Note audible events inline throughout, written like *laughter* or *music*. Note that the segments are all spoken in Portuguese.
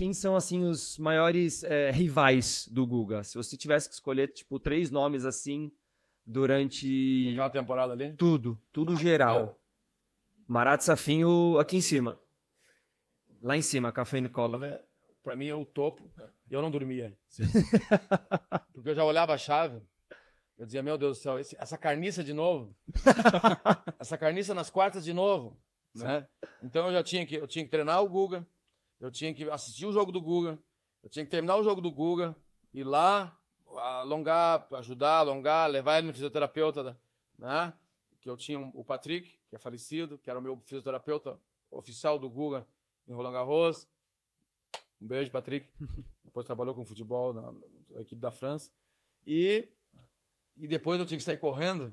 quem são assim os maiores é, rivais do Guga? Se você tivesse que escolher tipo três nomes assim durante uma temporada ali, tudo, tudo geral. É. Marat Safinho aqui em cima, lá em cima, café e Nicola. Para mim é o topo. Eu não dormia, *laughs* porque eu já olhava a chave. Eu dizia, meu Deus do céu, esse, essa carniça de novo. *laughs* essa carniça nas quartas de novo. Né? Então eu já tinha que, eu tinha que treinar o Guga, eu tinha que assistir o jogo do Guga, eu tinha que terminar o jogo do Guga, ir lá, alongar, ajudar, alongar, levar ele no fisioterapeuta, né? Que eu tinha o Patrick, que é falecido, que era o meu fisioterapeuta oficial do Guga em Roland Garros. Um beijo, Patrick. *laughs* Depois trabalhou com futebol na, na equipe da França. E, e depois eu tinha que sair correndo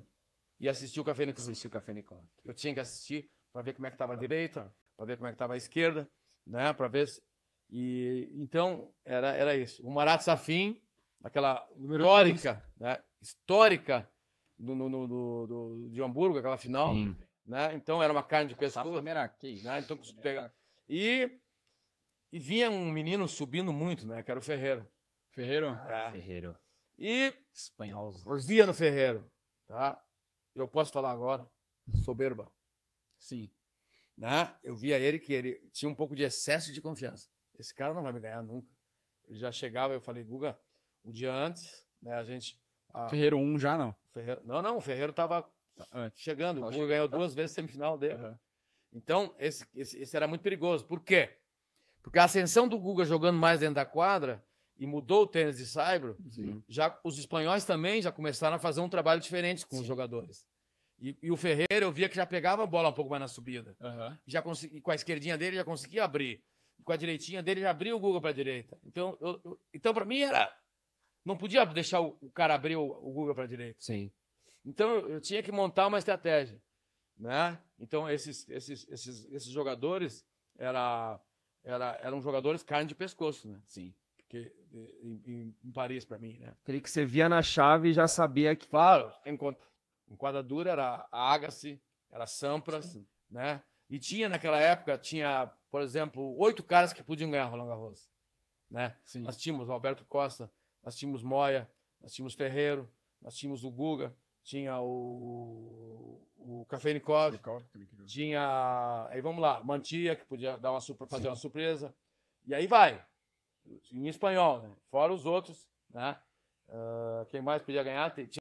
e assistir o Café Nicole, Assistir o Café Nicole. Eu tinha que assistir para ver como é que estava a direita, para ver como é que estava a esquerda, né? Para ver se... E então era era isso. O Marat Safin, aquela histórica, né? Histórica do, do, do, do, de Hamburgo, aquela final, Sim. né? Então era uma carne de pescoço. Né? Então pega e e vinha um menino subindo muito, né? Que era o Ferreiro. Ferreiro? É. Ah, Ferreiro. E espanhol. Via no Ferreiro, tá? Eu posso falar agora. Soberba. Sim né? Eu via ele que ele tinha um pouco de excesso de confiança. Esse cara não vai me ganhar nunca. Ele já chegava, eu falei, Guga, o dia antes, né? A gente. A... Ferreiro 1 um já não? Ferreiro... Não, não, o Ferreiro estava tá, chegando. O Guga ganhou tá. duas vezes semifinal dele. Uhum. Então, esse, esse, esse era muito perigoso. Por quê? Porque a ascensão do Guga jogando mais dentro da quadra e mudou o tênis de saibro, Sim. já os espanhóis também já começaram a fazer um trabalho diferente com Sim. os jogadores. E, e, o Ferreira eu via que já pegava a bola um pouco mais na subida. Uhum. Já consegui, com a esquerdinha dele já conseguia abrir. Com a direitinha dele já abria o Google para a direita. Então, eu, eu, então para mim era não podia deixar o, o cara abrir o, o para a direita. Sim. Então eu, tinha que montar uma estratégia, né? Então esses esses esses, esses jogadores era, era eram jogadores carne de pescoço, né? Sim. Que, em, em Paris para mim, né? Aquele que você via na chave e já sabia que claro, tem conta Enquadradura era Agassi, era Sampras, né? E tinha naquela época, tinha, por exemplo, oito caras que podiam ganhar Roland Garros, né? Sim. Nós tínhamos o Alberto Costa, nós tínhamos Moia, nós tínhamos Ferreiro, nós tínhamos o Guga, tinha o, o Kafeinikov, tinha, aí vamos lá, Mantia, que podia dar uma fazer Sim. uma surpresa, e aí vai, em espanhol, né? fora os outros, né? Uh, quem mais podia ganhar? Tinha